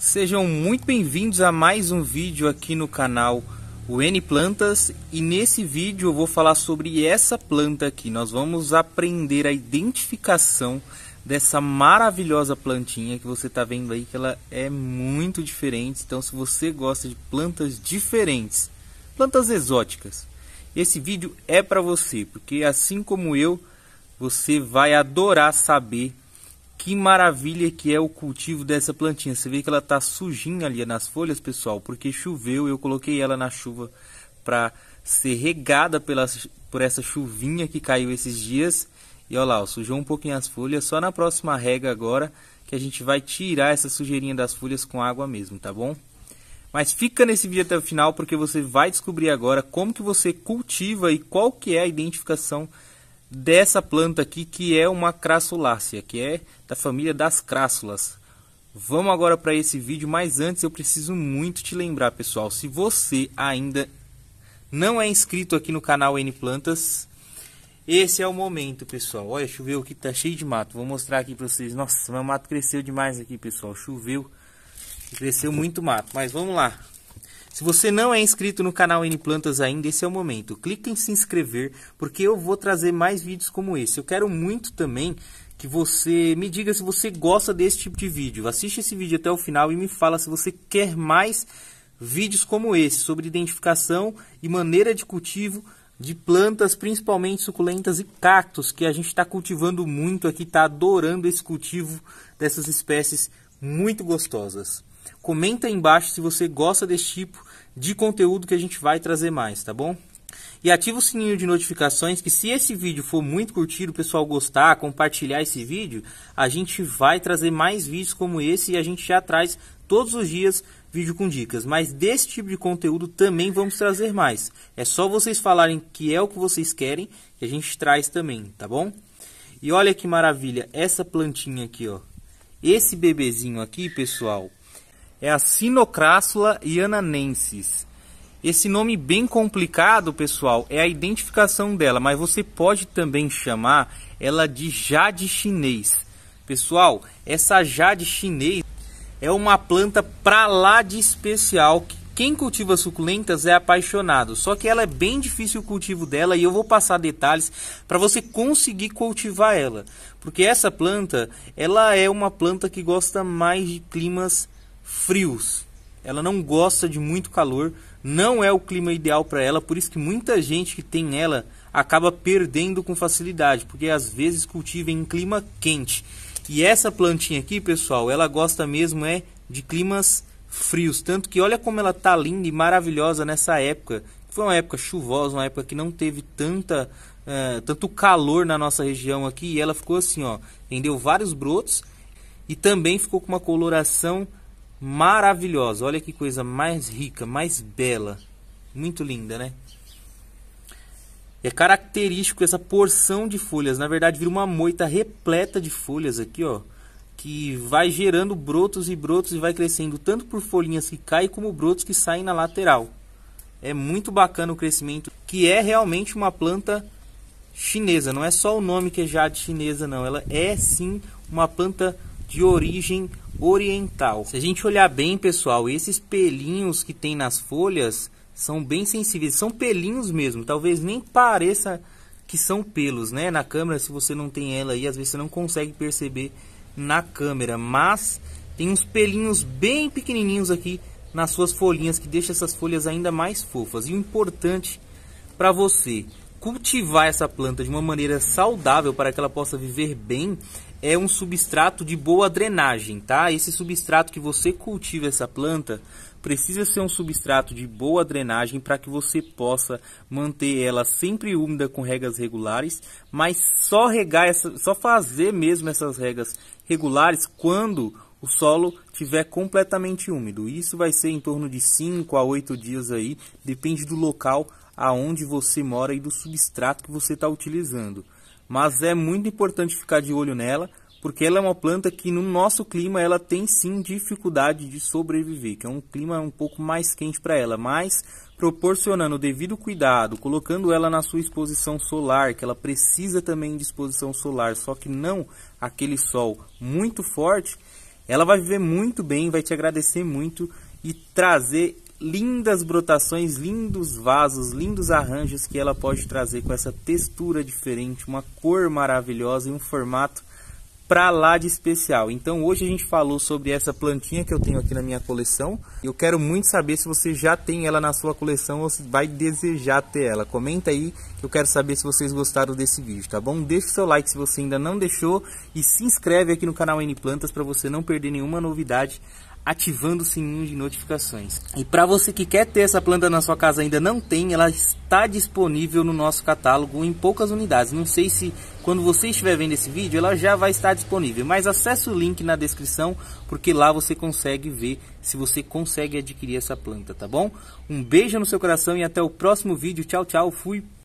Sejam muito bem-vindos a mais um vídeo aqui no canal o N Plantas e nesse vídeo eu vou falar sobre essa planta aqui. Nós vamos aprender a identificação dessa maravilhosa plantinha que você está vendo aí que ela é muito diferente. Então se você gosta de plantas diferentes, plantas exóticas, esse vídeo é para você, porque assim como eu, você vai adorar saber que maravilha que é o cultivo dessa plantinha. Você vê que ela tá sujinha ali nas folhas, pessoal, porque choveu. Eu coloquei ela na chuva para ser regada pela, por essa chuvinha que caiu esses dias. E olha lá, ó, sujou um pouquinho as folhas. Só na próxima rega agora que a gente vai tirar essa sujeirinha das folhas com água mesmo, tá bom? Mas fica nesse vídeo até o final porque você vai descobrir agora como que você cultiva e qual que é a identificação dessa planta aqui que é uma crassulácea, que é da família das crassulas. Vamos agora para esse vídeo, mas antes eu preciso muito te lembrar, pessoal, se você ainda não é inscrito aqui no canal N Plantas, esse é o momento, pessoal. Olha, choveu aqui, tá cheio de mato. Vou mostrar aqui para vocês. Nossa, meu mato cresceu demais aqui, pessoal. Choveu, cresceu muito mato. Mas vamos lá. Se você não é inscrito no canal N Plantas ainda, esse é o momento. Clique em se inscrever, porque eu vou trazer mais vídeos como esse. Eu quero muito também que você me diga se você gosta desse tipo de vídeo. Assiste esse vídeo até o final e me fala se você quer mais vídeos como esse sobre identificação e maneira de cultivo de plantas, principalmente suculentas e cactos, que a gente está cultivando muito aqui, está adorando esse cultivo dessas espécies muito gostosas. Comenta aí embaixo se você gosta desse tipo de conteúdo que a gente vai trazer mais, tá bom? E ativa o sininho de notificações que se esse vídeo for muito curtido, o pessoal gostar, compartilhar esse vídeo, a gente vai trazer mais vídeos como esse e a gente já traz todos os dias vídeo com dicas, mas desse tipo de conteúdo também vamos trazer mais. É só vocês falarem que é o que vocês querem que a gente traz também, tá bom? E olha que maravilha, essa plantinha aqui, ó. Esse bebezinho aqui, pessoal, é a Sinocrassula iananensis. Esse nome bem complicado, pessoal, é a identificação dela, mas você pode também chamar ela de jade chinês. Pessoal, essa jade chinês é uma planta pra lá de especial. Quem cultiva suculentas é apaixonado, só que ela é bem difícil o cultivo dela e eu vou passar detalhes para você conseguir cultivar ela, porque essa planta, ela é uma planta que gosta mais de climas frios. Ela não gosta de muito calor, não é o clima ideal para ela, por isso que muita gente que tem ela acaba perdendo com facilidade, porque às vezes cultiva em clima quente. E essa plantinha aqui, pessoal, ela gosta mesmo é de climas frios, tanto que olha como ela tá linda e maravilhosa nessa época. Foi uma época chuvosa, uma época que não teve tanta uh, tanto calor na nossa região aqui, e ela ficou assim, ó, rendeu vários brotos e também ficou com uma coloração maravilhosa. Olha que coisa mais rica, mais bela. Muito linda, né? É característico essa porção de folhas. Na verdade, vira uma moita repleta de folhas aqui, ó. Que vai gerando brotos e brotos e vai crescendo tanto por folhinhas que caem como brotos que saem na lateral. É muito bacana o crescimento, que é realmente uma planta chinesa. Não é só o nome que é jade chinesa, não. Ela é sim uma planta de origem oriental. Se a gente olhar bem, pessoal, esses pelinhos que tem nas folhas são bem sensíveis, são pelinhos mesmo, talvez nem pareça que são pelos, né? Na câmera, se você não tem ela aí, às vezes você não consegue perceber na câmera, mas tem uns pelinhos bem pequenininhos aqui nas suas folhinhas que deixa essas folhas ainda mais fofas. E o importante para você cultivar essa planta de uma maneira saudável para que ela possa viver bem é um substrato de boa drenagem, tá? Esse substrato que você cultiva essa planta precisa ser um substrato de boa drenagem para que você possa manter ela sempre úmida com regas regulares, mas só regar essa, só fazer mesmo essas regas regulares quando o solo tiver completamente úmido. Isso vai ser em torno de 5 a 8 dias aí, depende do local aonde você mora e do substrato que você está utilizando mas é muito importante ficar de olho nela, porque ela é uma planta que no nosso clima ela tem sim dificuldade de sobreviver, que é um clima um pouco mais quente para ela, mas proporcionando o devido cuidado, colocando ela na sua exposição solar, que ela precisa também de exposição solar, só que não aquele sol muito forte, ela vai viver muito bem, vai te agradecer muito e trazer lindas brotações, lindos vasos, lindos arranjos que ela pode trazer com essa textura diferente, uma cor maravilhosa e um formato para lá de especial. Então hoje a gente falou sobre essa plantinha que eu tenho aqui na minha coleção. Eu quero muito saber se você já tem ela na sua coleção ou se vai desejar ter ela. Comenta aí que eu quero saber se vocês gostaram desse vídeo, tá bom? Deixe seu like se você ainda não deixou e se inscreve aqui no canal N Plantas para você não perder nenhuma novidade ativando o sininho de notificações. E para você que quer ter essa planta na sua casa ainda não tem, ela está disponível no nosso catálogo em poucas unidades. Não sei se quando você estiver vendo esse vídeo ela já vai estar disponível, mas acesse o link na descrição porque lá você consegue ver se você consegue adquirir essa planta, tá bom? Um beijo no seu coração e até o próximo vídeo. Tchau, tchau. Fui.